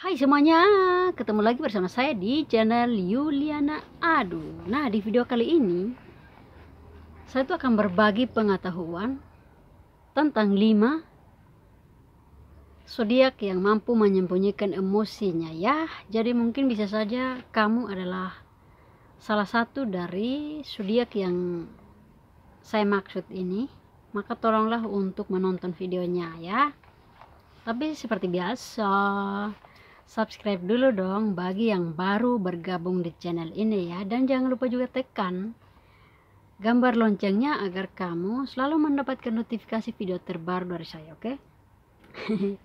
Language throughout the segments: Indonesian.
Hai semuanya, ketemu lagi bersama saya di channel Yuliana Aduh, Nah di video kali ini Saya tuh akan berbagi pengetahuan Tentang 5 Zodiak yang mampu menyembunyikan emosinya ya Jadi mungkin bisa saja kamu adalah Salah satu dari zodiak yang saya maksud ini Maka tolonglah untuk menonton videonya ya tapi seperti biasa subscribe dulu dong bagi yang baru bergabung di channel ini ya dan jangan lupa juga tekan gambar loncengnya agar kamu selalu mendapatkan notifikasi video terbaru dari saya oke okay?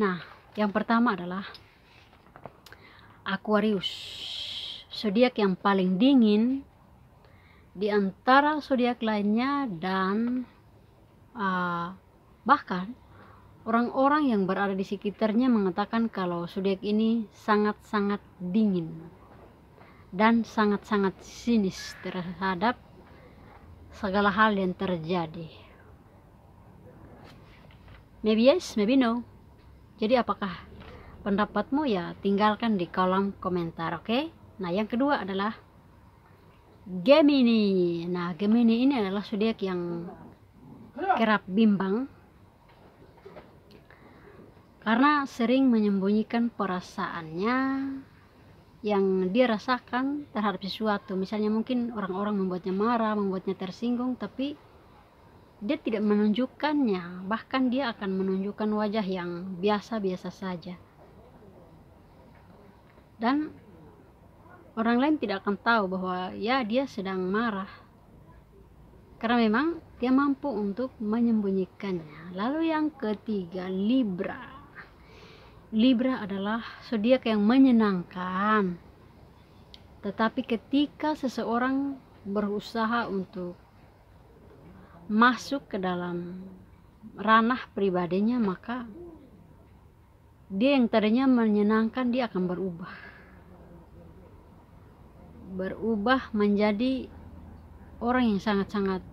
nah yang pertama adalah Aquarius zodiak yang paling dingin di antara zodiak lainnya dan uh, bahkan Orang-orang yang berada di sekitarnya mengatakan kalau zodiak ini sangat-sangat dingin dan sangat-sangat sinis terhadap segala hal yang terjadi. Maybe yes, maybe no. Jadi apakah pendapatmu ya tinggalkan di kolom komentar, oke? Okay? Nah, yang kedua adalah Gemini. Nah, Gemini ini adalah zodiak yang kerap bimbang karena sering menyembunyikan perasaannya yang dia rasakan terhadap sesuatu misalnya mungkin orang-orang membuatnya marah membuatnya tersinggung tapi dia tidak menunjukkannya bahkan dia akan menunjukkan wajah yang biasa-biasa saja dan orang lain tidak akan tahu bahwa ya dia sedang marah karena memang dia mampu untuk menyembunyikannya lalu yang ketiga Libra Libra adalah zodiak yang menyenangkan. Tetapi ketika seseorang berusaha untuk masuk ke dalam ranah pribadinya, maka dia yang tadinya menyenangkan dia akan berubah. Berubah menjadi orang yang sangat-sangat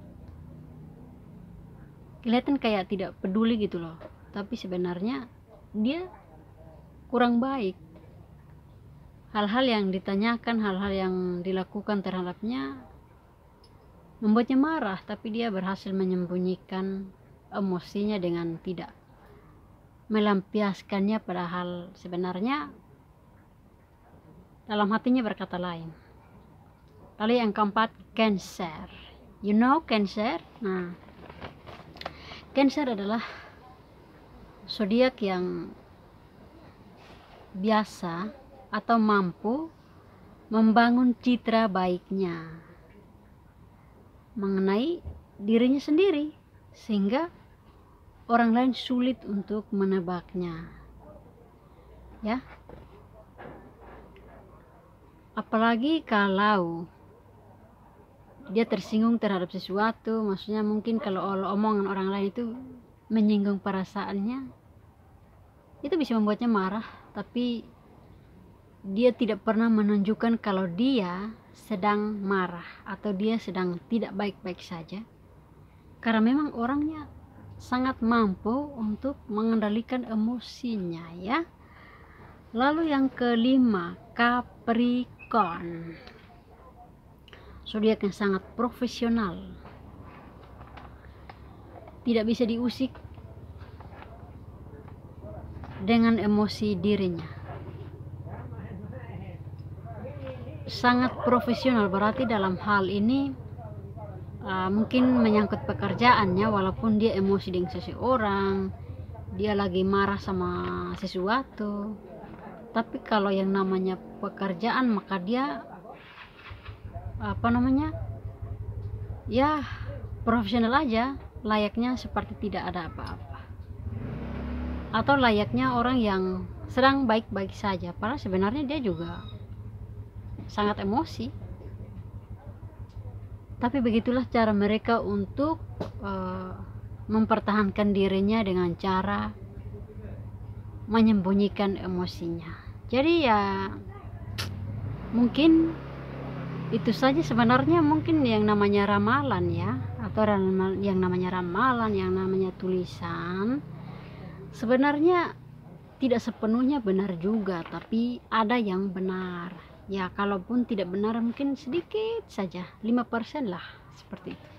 kelihatan kayak tidak peduli gitu loh tapi sebenarnya dia kurang baik hal-hal yang ditanyakan hal-hal yang dilakukan terhadapnya membuatnya marah tapi dia berhasil menyembunyikan emosinya dengan tidak melampiaskannya padahal sebenarnya dalam hatinya berkata lain lalu yang keempat cancer you know cancer nah cancer adalah zodiak yang biasa atau mampu membangun citra baiknya mengenai dirinya sendiri sehingga orang lain sulit untuk menebaknya ya apalagi kalau dia tersinggung terhadap sesuatu maksudnya mungkin kalau omongan orang lain itu menyinggung perasaannya itu bisa membuatnya marah tapi dia tidak pernah menunjukkan kalau dia sedang marah atau dia sedang tidak baik-baik saja karena memang orangnya sangat mampu untuk mengendalikan emosinya ya lalu yang kelima Capricorn zodiak yang sangat profesional tidak bisa diusik dengan emosi dirinya sangat profesional berarti dalam hal ini uh, mungkin menyangkut pekerjaannya walaupun dia emosi dengan seseorang dia lagi marah sama sesuatu tapi kalau yang namanya pekerjaan maka dia apa namanya ya profesional aja layaknya seperti tidak ada apa-apa atau layaknya orang yang sedang baik-baik saja padahal sebenarnya dia juga sangat emosi tapi begitulah cara mereka untuk uh, mempertahankan dirinya dengan cara menyembunyikan emosinya jadi ya mungkin itu saja sebenarnya mungkin yang namanya ramalan ya atau yang namanya ramalan yang namanya tulisan sebenarnya tidak sepenuhnya benar juga tapi ada yang benar ya kalaupun tidak benar mungkin sedikit saja 5% lah seperti itu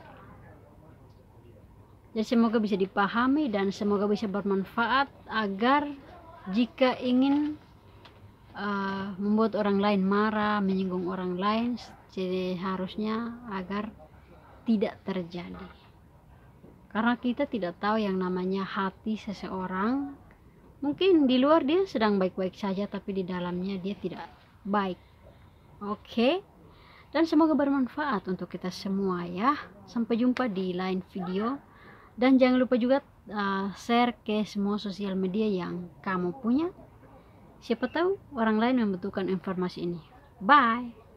jadi semoga bisa dipahami dan semoga bisa bermanfaat agar jika ingin uh, membuat orang lain marah menyinggung orang lain jadi harusnya agar tidak terjadi karena kita tidak tahu yang namanya hati seseorang. Mungkin di luar dia sedang baik-baik saja, tapi di dalamnya dia tidak baik. Oke, dan semoga bermanfaat untuk kita semua ya. Sampai jumpa di lain video, dan jangan lupa juga uh, share ke semua sosial media yang kamu punya. Siapa tahu orang lain membutuhkan informasi ini. Bye.